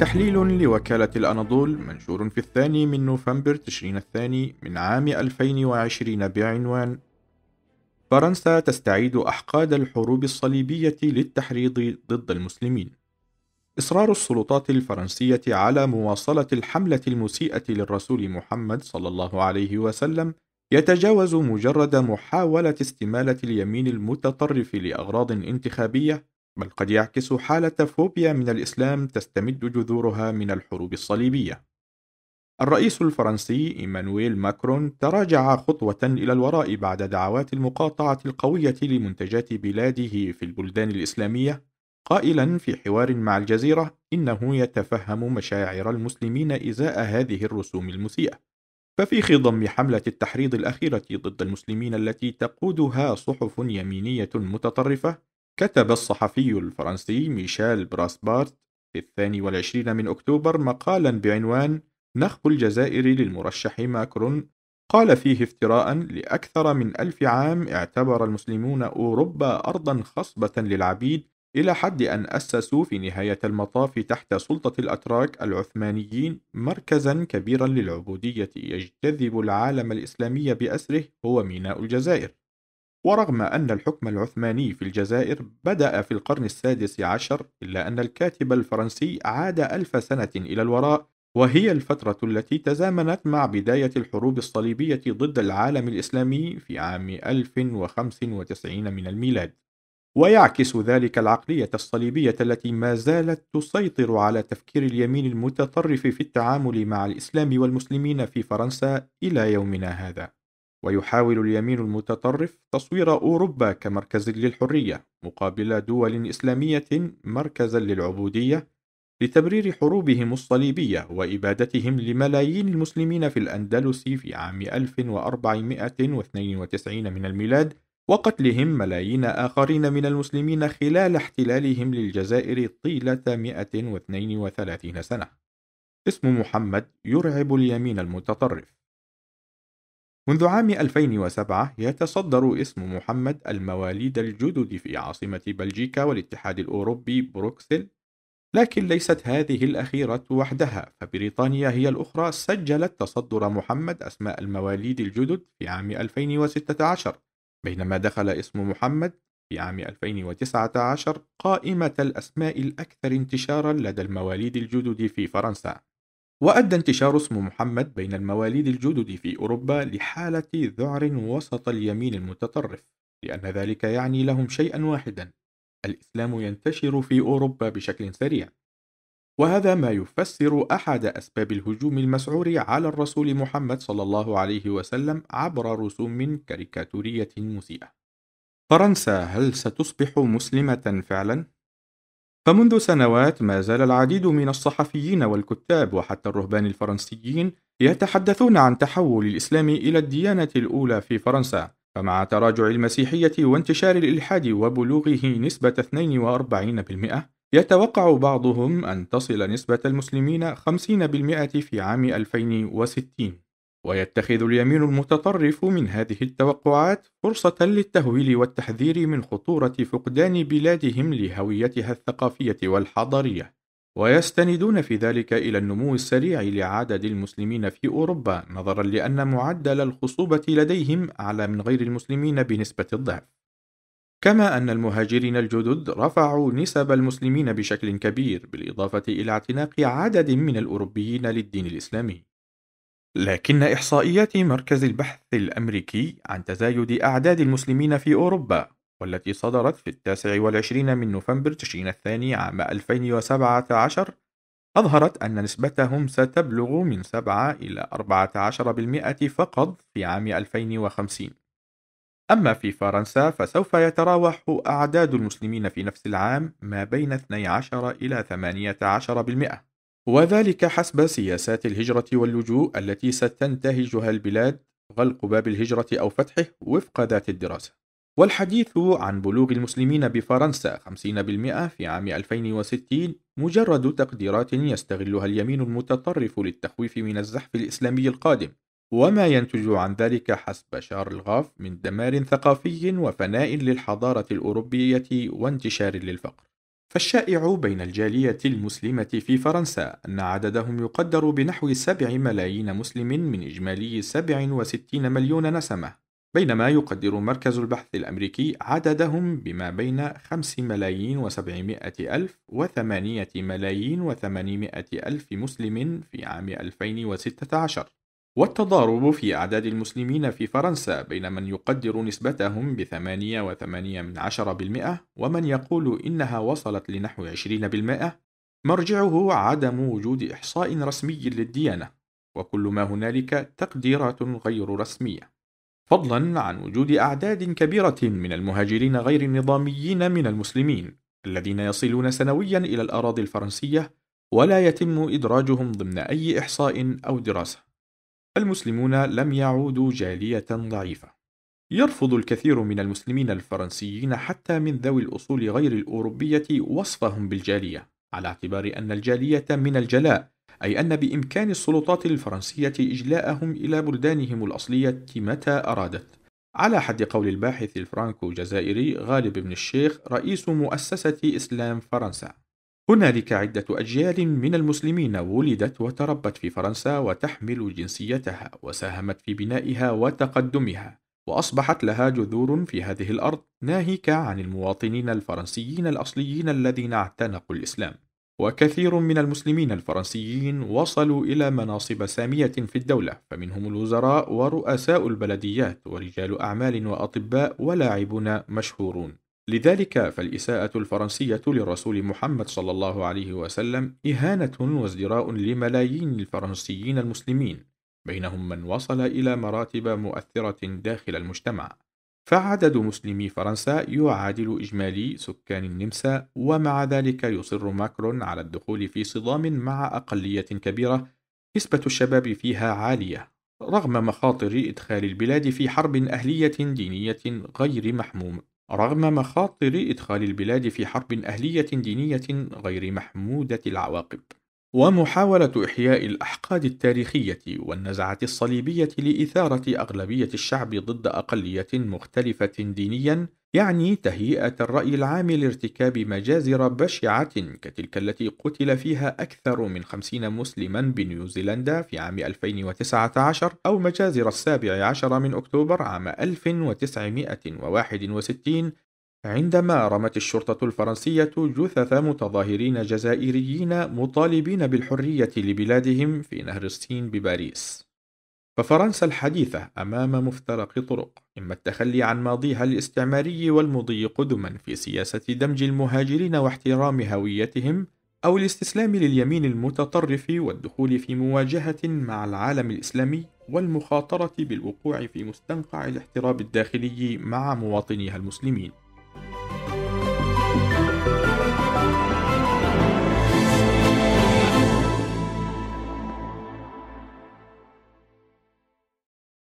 تحليل لوكالة الأناضول منشور في الثاني من نوفمبر تشرين الثاني من عام 2020 بعنوان فرنسا تستعيد أحقاد الحروب الصليبية للتحريض ضد المسلمين إصرار السلطات الفرنسية على مواصلة الحملة المسيئة للرسول محمد صلى الله عليه وسلم يتجاوز مجرد محاولة استمالة اليمين المتطرف لأغراض انتخابية بل قد يعكس حالة فوبيا من الإسلام تستمد جذورها من الحروب الصليبية. الرئيس الفرنسي إيمانويل ماكرون تراجع خطوة إلى الوراء بعد دعوات المقاطعة القوية لمنتجات بلاده في البلدان الإسلامية، قائلا في حوار مع الجزيرة إنه يتفهم مشاعر المسلمين إزاء هذه الرسوم المسيئة. ففي خضم حملة التحريض الأخيرة ضد المسلمين التي تقودها صحف يمينية متطرفة، كتب الصحفي الفرنسي ميشيل براسبارت في الثاني والعشرين من أكتوبر مقالا بعنوان نخب الجزائر للمرشح ماكرون قال فيه افتراء لأكثر من ألف عام اعتبر المسلمون أوروبا أرضا خصبة للعبيد إلى حد أن أسسوا في نهاية المطاف تحت سلطة الأتراك العثمانيين مركزا كبيرا للعبودية يجتذب العالم الإسلامي بأسره هو ميناء الجزائر ورغم أن الحكم العثماني في الجزائر بدأ في القرن السادس عشر إلا أن الكاتب الفرنسي عاد ألف سنة إلى الوراء وهي الفترة التي تزامنت مع بداية الحروب الصليبية ضد العالم الإسلامي في عام 1095 من الميلاد ويعكس ذلك العقلية الصليبية التي ما زالت تسيطر على تفكير اليمين المتطرف في التعامل مع الإسلام والمسلمين في فرنسا إلى يومنا هذا ويحاول اليمين المتطرف تصوير أوروبا كمركز للحرية مقابل دول إسلامية مركزا للعبودية لتبرير حروبهم الصليبية وإبادتهم لملايين المسلمين في الأندلس في عام 1492 من الميلاد وقتلهم ملايين آخرين من المسلمين خلال احتلالهم للجزائر طيلة 132 سنة. اسم محمد يرعب اليمين المتطرف منذ عام 2007 يتصدر اسم محمد المواليد الجدد في عاصمة بلجيكا والاتحاد الأوروبي بروكسل لكن ليست هذه الأخيرة وحدها فبريطانيا هي الأخرى سجلت تصدر محمد أسماء المواليد الجدد في عام 2016 بينما دخل اسم محمد في عام 2019 قائمة الأسماء الأكثر انتشارا لدى المواليد الجدد في فرنسا وأدى انتشار اسم محمد بين المواليد الجدد في أوروبا لحالة ذعر وسط اليمين المتطرف لأن ذلك يعني لهم شيئا واحدا الإسلام ينتشر في أوروبا بشكل سريع وهذا ما يفسر أحد أسباب الهجوم المسعور على الرسول محمد صلى الله عليه وسلم عبر رسوم كاريكاتورية مسيئة فرنسا هل ستصبح مسلمة فعلا؟ فمنذ سنوات ما زال العديد من الصحفيين والكتاب وحتى الرهبان الفرنسيين يتحدثون عن تحول الإسلام إلى الديانة الأولى في فرنسا فمع تراجع المسيحية وانتشار الإلحاد وبلوغه نسبة 42% يتوقع بعضهم أن تصل نسبة المسلمين 50% في عام 2060 ويتخذ اليمين المتطرف من هذه التوقعات فرصة للتهويل والتحذير من خطورة فقدان بلادهم لهويتها الثقافية والحضارية، ويستندون في ذلك إلى النمو السريع لعدد المسلمين في أوروبا، نظرا لأن معدل الخصوبة لديهم أعلى من غير المسلمين بنسبة الضعف. كما أن المهاجرين الجدد رفعوا نسب المسلمين بشكل كبير، بالإضافة إلى اعتناق عدد من الأوروبيين للدين الإسلامي. لكن إحصائيات مركز البحث الأمريكي عن تزايد أعداد المسلمين في أوروبا والتي صدرت في التاسع والعشرين من نوفمبر تشرين الثاني عام 2017 أظهرت أن نسبتهم ستبلغ من 7 إلى 14% فقط في عام 2050 أما في فرنسا فسوف يتراوح أعداد المسلمين في نفس العام ما بين 12 إلى 18% وذلك حسب سياسات الهجرة واللجوء التي ستنتهجها البلاد غلق باب الهجرة أو فتحه وفق ذات الدراسة والحديث عن بلوغ المسلمين بفرنسا 50% في عام 2060 مجرد تقديرات يستغلها اليمين المتطرف للتخويف من الزحف الإسلامي القادم وما ينتج عن ذلك حسب شارل غاف من دمار ثقافي وفناء للحضارة الأوروبية وانتشار للفقر فالشائع بين الجالية المسلمة في فرنسا أن عددهم يقدر بنحو 7 ملايين مسلم من إجمالي 67 مليون نسمة، بينما يقدر مركز البحث الأمريكي عددهم بما بين 5 ملايين و700 ألف و 8 ملايين و800 ألف مسلم في عام 2016 والتضارب في أعداد المسلمين في فرنسا بين من يقدر نسبتهم بثمانية وثمانية من بالمئة ومن يقول إنها وصلت لنحو عشرين بالمئة مرجعه عدم وجود إحصاء رسمي للديانة وكل ما هنالك تقديرات غير رسمية فضلا عن وجود أعداد كبيرة من المهاجرين غير النظاميين من المسلمين الذين يصلون سنويا إلى الأراضي الفرنسية ولا يتم إدراجهم ضمن أي إحصاء أو دراسة المسلمون لم يعودوا جالية ضعيفة. يرفض الكثير من المسلمين الفرنسيين حتى من ذوي الأصول غير الأوروبية وصفهم بالجالية، على اعتبار أن الجالية من الجلاء، أي أن بإمكان السلطات الفرنسية إجلاءهم إلى بلدانهم الأصلية متى أرادت. على حد قول الباحث الفرانكو جزائري غالب بن الشيخ رئيس مؤسسة إسلام فرنسا هنالك عدة أجيال من المسلمين ولدت وتربت في فرنسا وتحمل جنسيتها وساهمت في بنائها وتقدمها وأصبحت لها جذور في هذه الأرض ناهيك عن المواطنين الفرنسيين الأصليين الذين اعتنقوا الإسلام وكثير من المسلمين الفرنسيين وصلوا إلى مناصب سامية في الدولة فمنهم الوزراء ورؤساء البلديات ورجال أعمال وأطباء ولاعبون مشهورون لذلك فالإساءة الفرنسية للرسول محمد صلى الله عليه وسلم إهانة وازدراء لملايين الفرنسيين المسلمين، بينهم من وصل إلى مراتب مؤثرة داخل المجتمع. فعدد مسلمي فرنسا يعادل إجمالي سكان النمسا، ومع ذلك يصر ماكرون على الدخول في صدام مع أقلية كبيرة نسبة الشباب فيها عالية، رغم مخاطر إدخال البلاد في حرب أهلية دينية غير محموم. رغم مخاطر إدخال البلاد في حرب أهلية دينية غير محمودة العواقب ومحاولة إحياء الأحقاد التاريخية والنزعة الصليبية لإثارة أغلبية الشعب ضد أقلية مختلفة دينيا يعني تهيئة الرأي العام لارتكاب مجازر بشعة كتلك التي قتل فيها أكثر من خمسين مسلما بنيوزيلندا في عام 2019 أو مجازر السابع عشر من أكتوبر عام 1961 عندما رمت الشرطة الفرنسية جثث متظاهرين جزائريين مطالبين بالحرية لبلادهم في نهر السين بباريس. ففرنسا الحديثة أمام مفترق طرق، إما التخلي عن ماضيها الاستعماري والمضي قدما في سياسة دمج المهاجرين واحترام هويتهم، أو الاستسلام لليمين المتطرف والدخول في مواجهة مع العالم الإسلامي والمخاطرة بالوقوع في مستنقع الاحتراب الداخلي مع مواطنيها المسلمين.